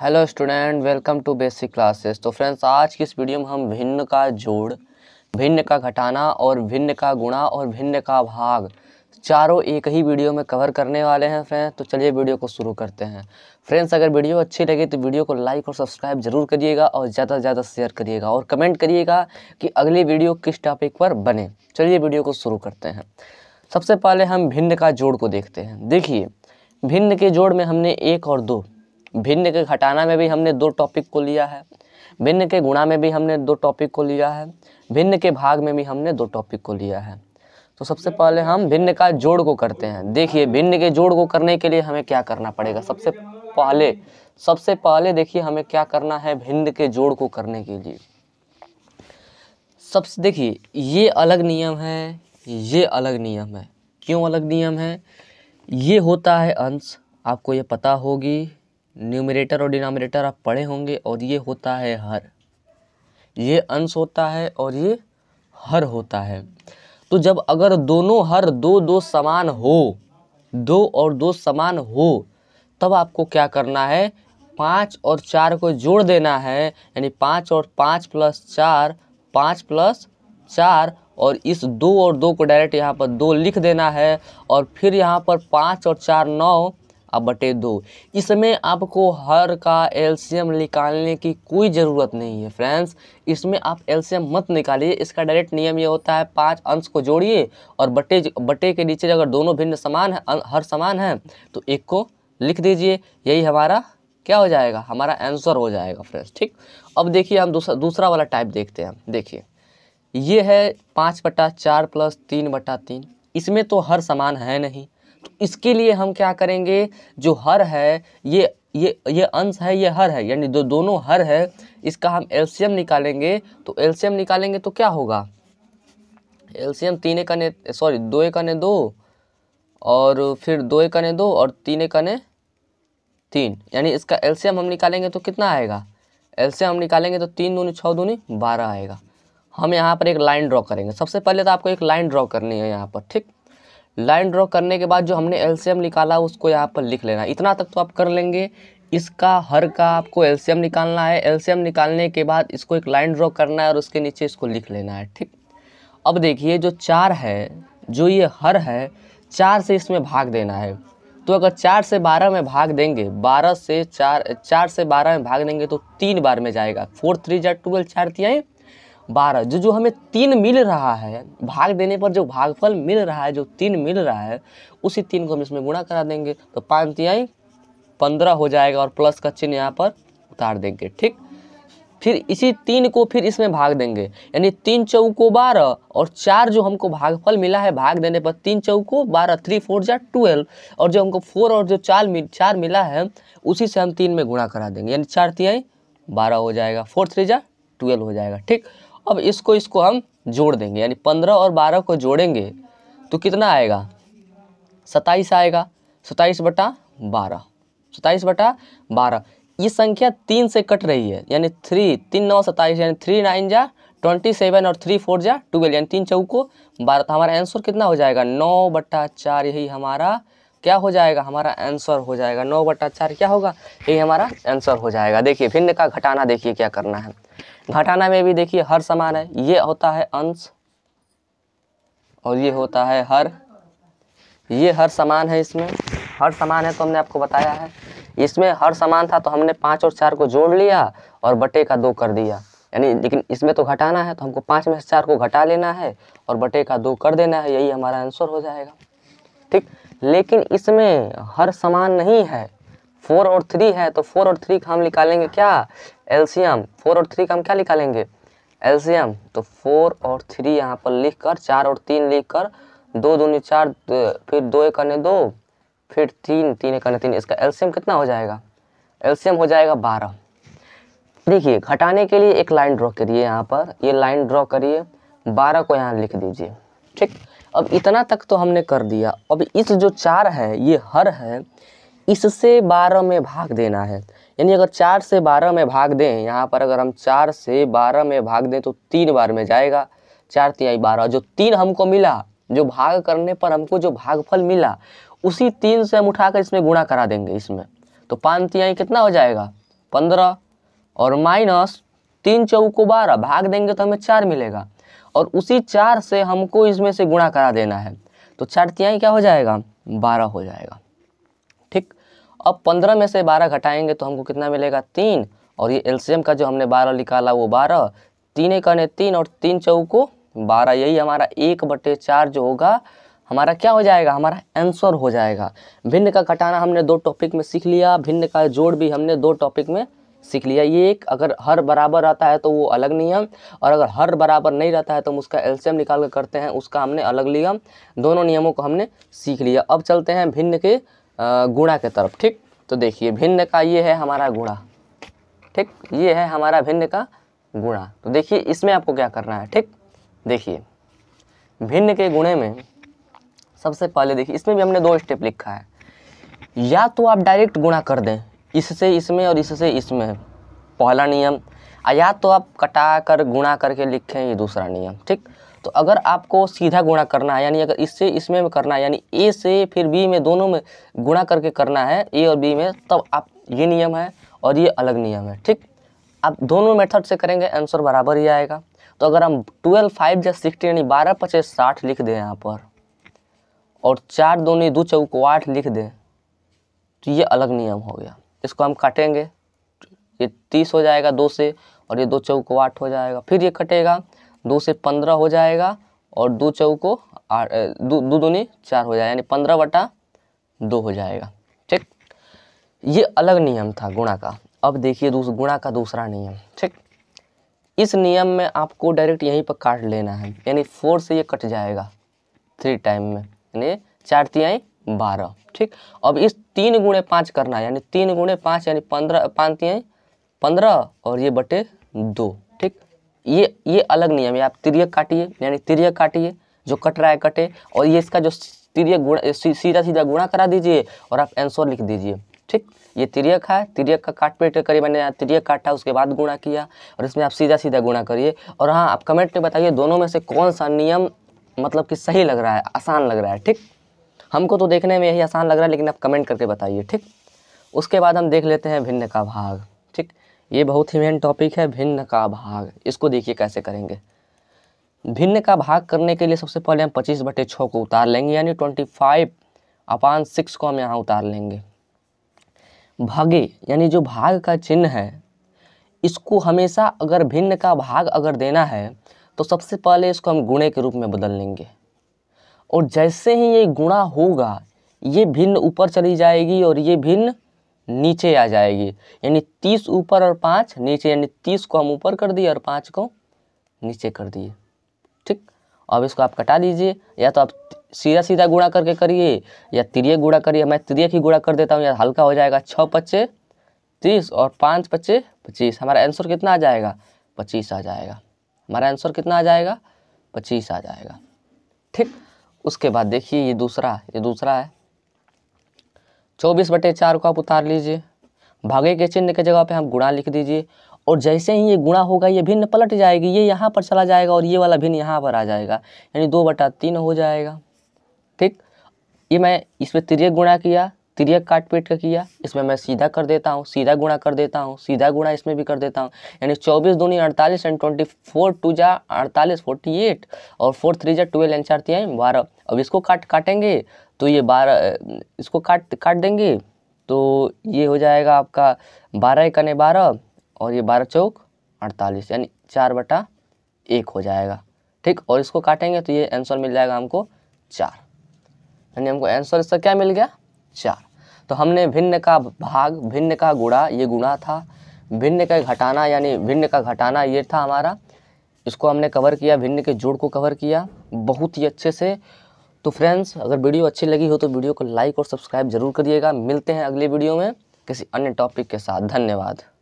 hello student welcome to basic classes तो friends आज की इस वीडियो में हम भिन्न का जोड़ भिन्न का घटाना और भिन्न का गुणा और भिन्न का भाग चारों एक ही वीडियो में कवर करने वाले हैं फ्रेंड्स तो चलिए वीडियो को शुरू करते हैं फ्रेंड्स अगर वीडियो अच्छी लगे तो वीडियो को लाइक और सब्सक्राइब जरूर करिएगा और ज़्यादा से ज़्यादा शेयर करिएगा और कमेंट करिएगा कि अगली वीडियो किस टॉपिक पर बने चलिए वीडियो को शुरू करते हैं सबसे पहले हम भिन्न का जोड़ को देखते हैं देखिए भिन्न के जोड़ में हमने एक और दो भिन्न के घटाना में भी हमने दो टॉपिक को लिया है भिन्न के गुणा में भी हमने दो टॉपिक को लिया है भिन्न के भाग में भी हमने दो टॉपिक को लिया है तो सबसे पहले हम भिन्न का जोड़ को करते हैं देखिए भिन्न के जोड़ को करने के लिए हमें क्या करना पड़ेगा सबसे पहले सबसे पहले देखिए हमें क्या करना है भिन्न के जोड़ को करने के लिए सबसे देखिए ये अलग नियम है ये अलग नियम है क्यों अलग नियम है ये होता है अंश आपको ये पता होगी न्यूमिरेटर और डिनोमिनेटर आप पढ़े होंगे और ये होता है हर ये अंश होता है और ये हर होता है तो जब अगर दोनों हर दो दो समान हो दो और दो समान हो तब आपको क्या करना है पाँच और चार को जोड़ देना है यानी पाँच और पाँच प्लस चार पाँच प्लस चार और इस दो और दो को डायरेक्ट यहाँ पर दो लिख देना है और फिर यहाँ पर पाँच और चार नौ और बटे दो इसमें आपको हर का एल्शियम निकालने की कोई ज़रूरत नहीं है फ्रेंड्स इसमें आप एल्शियम मत निकालिए इसका डायरेक्ट नियम ये होता है पांच अंश को जोड़िए और बटे बटे के नीचे अगर दोनों भिन्न समान है अं, हर समान है तो एक को लिख दीजिए यही हमारा क्या हो जाएगा हमारा आंसर हो जाएगा फ्रेंड्स ठीक अब देखिए हम दूसरा दूसरा वाला टाइप देखते हैं देखिए ये है पाँच बटा चार प्लस तीन बटा तीन इसमें तो हर समान है नहीं इसके लिए हम क्या करेंगे जो हर है ये ये ये अंश है ये हर है यानी दो दोनों हर है इसका हम एल्शियम निकालेंगे तो एल्शियम निकालेंगे तो क्या होगा एल्शियम तीन कने सॉरी दो कने दो और फिर दो कने दो और तीन कने तीन यानी इसका एल्शियम हम निकालेंगे तो कितना आएगा एल्शियम हम निकालेंगे तो तीन दूनी छः दूनी बारह आएगा हम यहाँ पर एक लाइन ड्रॉ करेंगे सबसे पहले तो आपको एक लाइन ड्रॉ करनी है यहाँ पर ठीक लाइन ड्रॉ करने के बाद जो हमने एलसीएम निकाला उसको यहाँ पर लिख लेना इतना तक तो आप कर लेंगे इसका हर का आपको एलसीएम निकालना है एलसीएम निकालने के बाद इसको एक लाइन ड्रॉ करना है और उसके नीचे इसको लिख लेना है ठीक अब देखिए जो चार है जो ये हर है चार से इसमें भाग देना है तो अगर चार से बारह में भाग देंगे बारह से चार चार से बारह में भाग देंगे तो तीन बार में जाएगा फोर थ्री जै ट्वेल्व चार तियाई बारह जो जो हमें तीन मिल रहा है भाग देने पर जो भागफल मिल रहा है जो तीन मिल रहा है उसी तीन को हम इसमें गुणा करा देंगे तो पाँच तिहाई पंद्रह हो जाएगा और प्लस का चिन्ह यहाँ पर उतार देंगे ठीक फिर इसी तीन को फिर इसमें भाग देंगे यानी तीन चौ को बारह और चार जो हमको भागफल मिला है भाग देने पर तीन चौ को बारह थ्री फोर या ट्वेल्व और जो हमको फोर और जो चार मिल चार मिला है उसी से हम तीन में गुणा करा देंगे यानी चार तिहाई बारह हो जाएगा फोर थ्री जा ट्वेल्व हो जाएगा ठीक अब इसको इसको हम जोड़ देंगे यानी पंद्रह और बारह को जोड़ेंगे तो कितना आएगा सताईस आएगा सताईस बटा बारह सताईस बटा बारह ये संख्या तीन से कट रही है यानी थ्री तीन नौ सताईस यानी थ्री नाइन जा ट्वेंटी सेवन और थ्री फोर जा ट्वेल्व यानी तीन चौको बारह तो हमारा आंसर कितना हो जाएगा नौ बट्टा चार यही हमारा क्या हो जाएगा हमारा आंसर हो जाएगा नौ बट्टा चार क्या होगा यही हमारा आंसर हो जाएगा देखिए भिन्न का घटाना देखिए क्या करना है घटाना में भी देखिए हर समान है ये होता है अंश और ये होता है हर ये हर समान है इसमें हर समान है तो हमने आपको बताया है इसमें हर समान था तो हमने पाँच और चार को जोड़ लिया और बटे का दो कर दिया यानी लेकिन इसमें तो घटाना है तो हमको पाँच में से चार को घटा लेना है और बटे का दो कर देना है यही हमारा आंसर हो जाएगा ठीक लेकिन इसमें हर समान नहीं है फोर और थ्री है तो फोर और थ्री का हम निकालेंगे क्या एल्सियम फोर और थ्री का हम क्या निकालेंगे एल्सियम तो फोर और थ्री यहाँ पर लिख कर चार और तीन लिख कर दो दूनी चार फिर दो एक दो फिर तीन तीन एक तीन इसका एल्सियम कितना हो जाएगा एल्सियम हो जाएगा बारह देखिए घटाने के लिए एक लाइन ड्रॉ करिए यहाँ पर ये लाइन ड्रॉ करिए बारह को यहाँ लिख दीजिए ठीक अब इतना तक तो हमने कर दिया अब इस जो चार है ये हर है इससे बारह में भाग देना है यानी अगर चार से बारह में भाग दें यहाँ पर अगर हम चार से बारह में भाग दें तो तीन बार में जाएगा चार तिहाई बारह जो तीन हमको मिला जो भाग करने पर हमको जो भागफल मिला उसी तीन से हम उठाकर इसमें गुणा करा देंगे इसमें तो पाँच तिहाई कितना हो जाएगा पंद्रह और माइनस तीन चौ को बारह भाग देंगे तो हमें चार मिलेगा और उसी चार से हमको इसमें से गुणा करा देना है तो चार तिहाई क्या हो जाएगा बारह हो जाएगा अब पंद्रह में से बारह घटाएंगे तो हमको कितना मिलेगा तीन और ये एल्शियम का जो हमने बारह निकाला वो बारह तीन एक अने तीन और तीन चौक को बारह यही हमारा एक बटे चार जो होगा हमारा क्या हो जाएगा हमारा आंसर हो जाएगा भिन्न का घटाना हमने दो टॉपिक में सीख लिया भिन्न का जोड़ भी हमने दो टॉपिक में सीख लिया ये एक अगर हर बराबर रहता है तो वो अलग नियम और अगर हर बराबर नहीं रहता है तो हम उसका एल्शियम निकाल कर करते हैं उसका हमने अलग नियम दोनों नियमों को हमने सीख लिया अब चलते हैं भिन्न के गुणा के तरफ ठीक तो देखिए भिन्न का ये है हमारा गुणा ठीक ये है हमारा भिन्न का गुणा तो देखिए इसमें आपको क्या करना है ठीक देखिए भिन्न के गुणे में सबसे पहले देखिए इसमें भी हमने दो स्टेप लिखा है या तो आप डायरेक्ट गुणा कर दें इससे इसमें और इससे इसमें पहला नियम या तो आप कटा कर गुणा करके लिखें ये दूसरा नियम ठीक तो अगर आपको सीधा गुणा करना है यानी अगर इससे इसमें में करना है यानी ए से फिर बी में दोनों में गुणा करके करना है ए और बी में तब आप ये नियम है और ये अलग नियम है ठीक आप दोनों मेथड से करेंगे आंसर बराबर ही आएगा तो अगर हम ट्वेल्व फाइव या सिक्सटी यानी बारह पच्चीस साठ लिख दें यहाँ पर और चार दोनों दो चौक आठ लिख दें तो ये अलग नियम हो गया इसको हम काटेंगे ये तीस हो जाएगा दो से और ये दो चौक आठ हो जाएगा फिर ये कटेगा दो से पंद्रह हो जाएगा और दो चौ को दो दो नहीं चार हो जाएगा यानी पंद्रह बटा दो हो जाएगा ठीक ये अलग नियम था गुणा का अब देखिए गुणा का दूसरा नियम ठीक इस नियम में आपको डायरेक्ट यहीं पर काट लेना है यानी फोर से ये कट जाएगा थ्री टाइम में यानी चार तिहाई बारह ठीक अब इस तीन गुणे पाँच करना है यानी तीन गुणे पाँच यानी पंद्रह पाँच आई पंद्रह और ये बटे दो ये ये अलग नियम है आप तिरक काटिए यानी तिरक काटिए जो कट रहा है कटे और ये इसका जो तिरक गुणा सीधा सीधा गुणा करा दीजिए और आप आंसर लिख दीजिए ठीक ये तिरक है तिरक का काट पेट करिए मैंने तिरक काटा उसके बाद गुणा किया और इसमें आप सीधा सीधा गुणा करिए और हाँ आप कमेंट में बताइए दोनों में से कौन सा नियम मतलब कि सही लग रहा है आसान लग रहा है ठीक हमको तो देखने में यही आसान लग रहा है लेकिन आप कमेंट करके बताइए ठीक उसके बाद हम देख लेते हैं भिन्न का भाग ये बहुत ही मेन टॉपिक है भिन्न का भाग इसको देखिए कैसे करेंगे भिन्न का भाग करने के लिए सबसे पहले हम पच्चीस बटे छः को उतार लेंगे यानी ट्वेंटी फाइव अपान सिक्स को हम यहाँ उतार लेंगे भागे यानी जो भाग का चिन्ह है इसको हमेशा अगर भिन्न का भाग अगर देना है तो सबसे पहले इसको हम गुणे के रूप में बदल लेंगे और जैसे ही ये गुणा होगा ये भिन्न ऊपर चली जाएगी और ये भिन्न नीचे आ जाएगी यानी तीस ऊपर और पाँच नीचे यानी तीस को हम ऊपर कर दिए और पाँच को नीचे कर दिए ठीक अब इसको आप कटा दीजिए या तो आप सीधा सीधा गुणा करके करिए या त्रिय गुणा करिए मैं त्रिय ही गुणा कर देता हूँ या हल्का हो जाएगा छः पच्चे तीस और पाँच पच्चे पच्चीस हमारा आंसर कितना आ जाएगा पच्चीस आ जाएगा हमारा आंसर कितना आ जाएगा पच्चीस आ जाएगा ठीक उसके बाद देखिए ये दूसरा ये दूसरा है चौबीस बटे चार को आप उतार लीजिए भागे के चिन्ह के जगह पे हम गुणा लिख दीजिए और जैसे ही ये गुणा होगा ये भिन्न पलट जाएगी ये यहाँ पर चला जाएगा और ये वाला भिन्न यहाँ पर आ जाएगा यानी दो बटा तीन हो जाएगा ठीक ये मैं इसमें तिरक गुणा किया तिरक काट पीट का किया इसमें मैं सीधा कर देता हूँ सीधा गुणा कर देता हूँ सीधा गुणा इसमें भी कर देता हूँ यानी चौबीस दूनी अड़तालीस एंड ट्वेंटी फोर टू जा अड़तालीस फोर्टी एट और फोर थ्री जा ट्वेल्व एंड चार तीन बारह अब इसको काट काटेंगे तो ये बारह इसको काट काट देंगे तो ये हो जाएगा आपका बारह इकने बारह और ये बारह चौक अड़तालीस यानी चार बटा एक हो जाएगा ठीक और इसको काटेंगे तो ये आंसर मिल जाएगा हमको चार यानी हमको आंसर इसका क्या मिल गया चार तो हमने भिन्न का भाग भिन्न का गुणा ये गुणा था भिन्न का घटाना यानी भिन्न का घटाना ये था हमारा इसको हमने कवर किया भिन्न के जोड़ को कवर किया बहुत ही अच्छे से तो फ्रेंड्स अगर वीडियो अच्छी लगी हो तो वीडियो को लाइक और सब्सक्राइब जरूर करिएगा मिलते हैं अगले वीडियो में किसी अन्य टॉपिक के साथ धन्यवाद